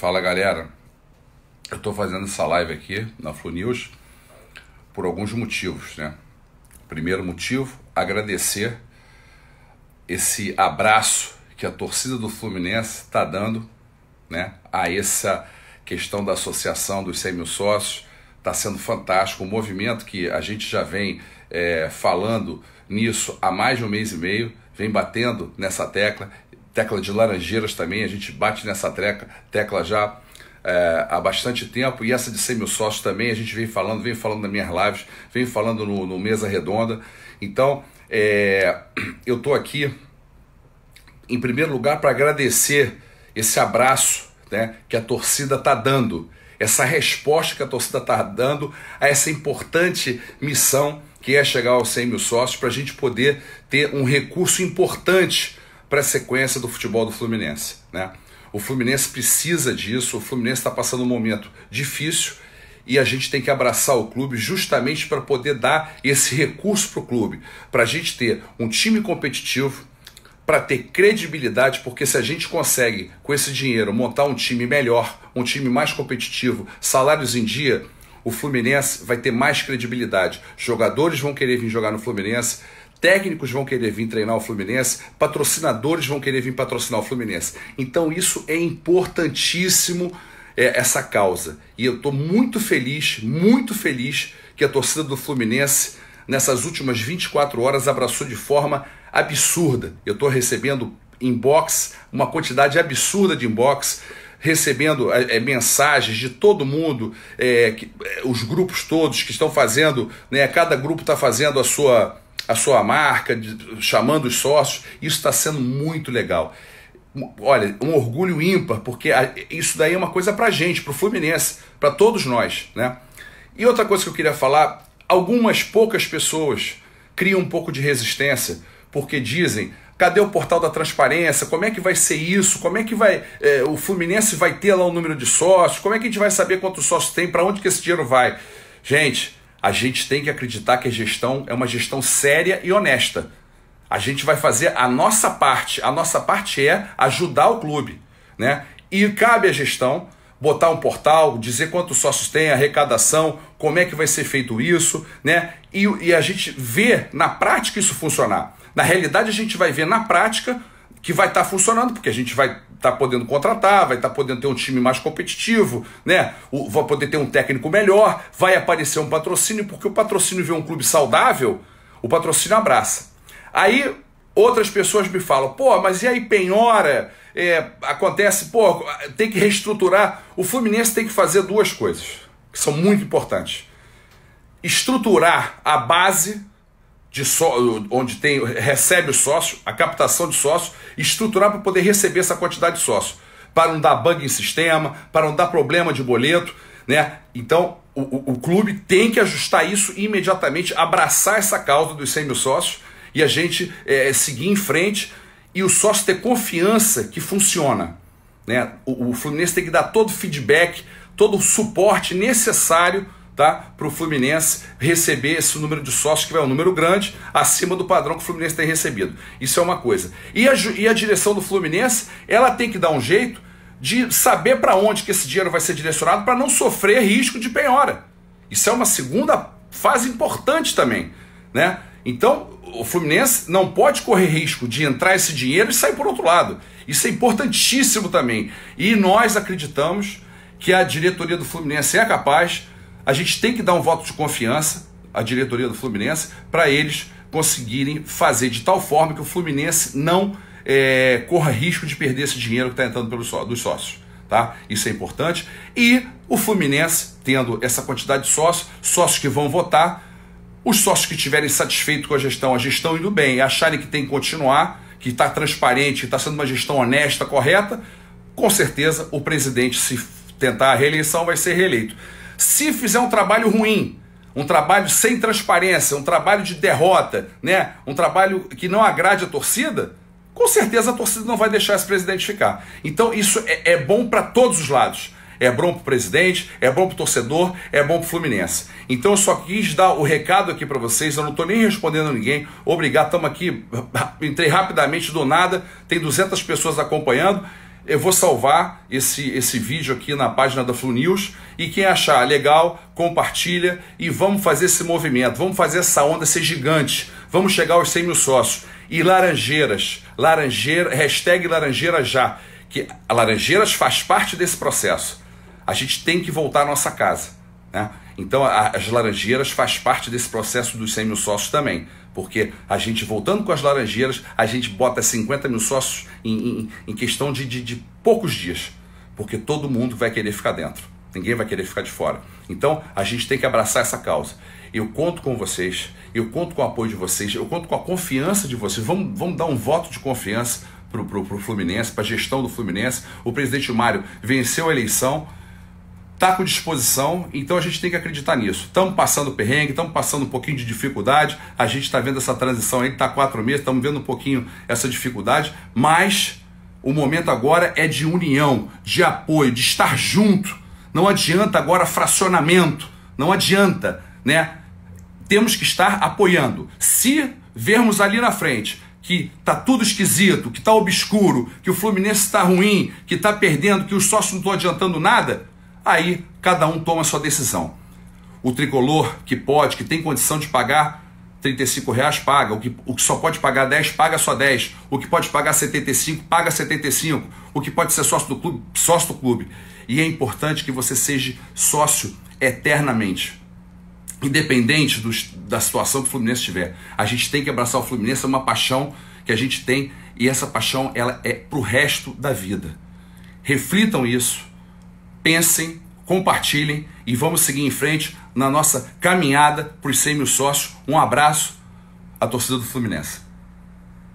Fala galera, eu estou fazendo essa live aqui na Flu News por alguns motivos, né? Primeiro motivo, agradecer esse abraço que a torcida do Fluminense está dando, né? A essa questão da associação dos 100 mil sócios está sendo fantástico, um movimento que a gente já vem é, falando nisso há mais de um mês e meio, vem batendo nessa tecla tecla de Laranjeiras também, a gente bate nessa treca, tecla já é, há bastante tempo, e essa de mil sócios também, a gente vem falando, vem falando nas minhas lives, vem falando no, no Mesa Redonda. Então, é, eu estou aqui, em primeiro lugar, para agradecer esse abraço né, que a torcida está dando, essa resposta que a torcida está dando a essa importante missão que é chegar aos 100 mil sócios, para a gente poder ter um recurso importante para a sequência do futebol do Fluminense. Né? O Fluminense precisa disso, o Fluminense está passando um momento difícil e a gente tem que abraçar o clube justamente para poder dar esse recurso para o clube, para a gente ter um time competitivo, para ter credibilidade, porque se a gente consegue, com esse dinheiro, montar um time melhor, um time mais competitivo, salários em dia, o Fluminense vai ter mais credibilidade. Jogadores vão querer vir jogar no Fluminense técnicos vão querer vir treinar o Fluminense, patrocinadores vão querer vir patrocinar o Fluminense. Então isso é importantíssimo é, essa causa. E eu estou muito feliz, muito feliz que a torcida do Fluminense nessas últimas 24 horas abraçou de forma absurda. Eu estou recebendo inbox, uma quantidade absurda de inbox recebendo é, é, mensagens de todo mundo, é, que, é, os grupos todos que estão fazendo, né, cada grupo está fazendo a sua a sua marca, de, chamando os sócios. Isso está sendo muito legal. Olha, um orgulho ímpar, porque a, isso daí é uma coisa para gente, para o Fluminense, para todos nós, né? E outra coisa que eu queria falar, algumas poucas pessoas criam um pouco de resistência, porque dizem, cadê o portal da transparência? Como é que vai ser isso? Como é que vai é, o Fluminense vai ter lá o um número de sócios? Como é que a gente vai saber quantos sócios tem? Para onde que esse dinheiro vai? Gente, a gente tem que acreditar que a gestão é uma gestão séria e honesta. A gente vai fazer a nossa parte. A nossa parte é ajudar o clube, né? E cabe à gestão botar um portal, dizer quantos sócios tem, arrecadação, como é que vai ser feito isso, né? E, e a gente vê na prática isso funcionar. Na realidade, a gente vai ver na prática que vai estar tá funcionando, porque a gente vai estar tá podendo contratar, vai estar tá podendo ter um time mais competitivo, né? O, vai poder ter um técnico melhor, vai aparecer um patrocínio, porque o patrocínio vê um clube saudável, o patrocínio abraça. Aí outras pessoas me falam, pô, mas e aí penhora? É, acontece, pô, tem que reestruturar. O Fluminense tem que fazer duas coisas que são muito importantes: estruturar a base de só, onde tem, recebe o sócio, a captação de sócio, estruturar para poder receber essa quantidade de sócio, para não dar bug em sistema, para não dar problema de boleto, né? Então, o, o, o clube tem que ajustar isso imediatamente, abraçar essa causa dos 100 mil sócios e a gente é, seguir em frente e o sócio ter confiança que funciona. Né? O, o Fluminense tem que dar todo o feedback, todo o suporte necessário tá? Para o Fluminense receber esse número de sócios, que é um número grande, acima do padrão que o Fluminense tem recebido. Isso é uma coisa. E a, e a direção do Fluminense, ela tem que dar um jeito de saber para onde que esse dinheiro vai ser direcionado para não sofrer risco de penhora. Isso é uma segunda fase importante também, né? Então, o Fluminense não pode correr risco de entrar esse dinheiro e sair por outro lado. Isso é importantíssimo também. E nós acreditamos que a diretoria do Fluminense é capaz a gente tem que dar um voto de confiança à diretoria do Fluminense para eles conseguirem fazer de tal forma que o Fluminense não é, corra risco de perder esse dinheiro que está entrando pelos só, dos sócios. Tá? Isso é importante. E o Fluminense, tendo essa quantidade de sócios, sócios que vão votar, os sócios que estiverem satisfeitos com a gestão, a gestão indo bem acharem que tem que continuar, que está transparente, que está sendo uma gestão honesta, correta, com certeza o presidente, se tentar a reeleição, vai ser reeleito. Se fizer um trabalho ruim, um trabalho sem transparência, um trabalho de derrota, né? um trabalho que não agrade a torcida, com certeza a torcida não vai deixar esse presidente ficar. Então isso é, é bom para todos os lados. É bom para o presidente, é bom para o torcedor, é bom para o Fluminense. Então eu só quis dar o recado aqui para vocês, eu não estou nem respondendo a ninguém. Obrigado, estamos aqui, entrei rapidamente do nada, tem 200 pessoas acompanhando. Eu vou salvar esse, esse vídeo aqui na página da Flu News e quem achar legal, compartilha e vamos fazer esse movimento, vamos fazer essa onda ser gigante, vamos chegar aos 100 mil sócios. E Laranjeiras, laranjeira, hashtag Laranjeiras já, que a Laranjeiras faz parte desse processo. A gente tem que voltar à nossa casa. Né? Então, a, as Laranjeiras faz parte desse processo dos 100 mil sócios também. Porque a gente, voltando com as Laranjeiras, a gente bota 50 mil sócios em, em, em questão de, de, de poucos dias. Porque todo mundo vai querer ficar dentro. Ninguém vai querer ficar de fora. Então, a gente tem que abraçar essa causa. Eu conto com vocês, eu conto com o apoio de vocês, eu conto com a confiança de vocês. Vamos, vamos dar um voto de confiança para o Fluminense, para a gestão do Fluminense. O presidente Mário venceu a eleição tá com disposição, então a gente tem que acreditar nisso. Estamos passando perrengue, estamos passando um pouquinho de dificuldade, a gente está vendo essa transição aí, está quatro meses, estamos vendo um pouquinho essa dificuldade, mas o momento agora é de união, de apoio, de estar junto. Não adianta agora fracionamento, não adianta, né? Temos que estar apoiando. Se vermos ali na frente que tá tudo esquisito, que tá obscuro, que o Fluminense está ruim, que tá perdendo, que os sócios não estão adiantando nada, Aí cada um toma a sua decisão. O tricolor que pode, que tem condição de pagar 35 reais, paga. O que, o que só pode pagar 10, paga só 10. O que pode pagar 75, paga 75. O que pode ser sócio do clube, sócio do clube. E é importante que você seja sócio eternamente. Independente da situação que o Fluminense tiver. A gente tem que abraçar o Fluminense, é uma paixão que a gente tem e essa paixão ela é para o resto da vida. Reflitam isso pensem, compartilhem e vamos seguir em frente na nossa caminhada para os 100 mil sócios. Um abraço à torcida do Fluminense.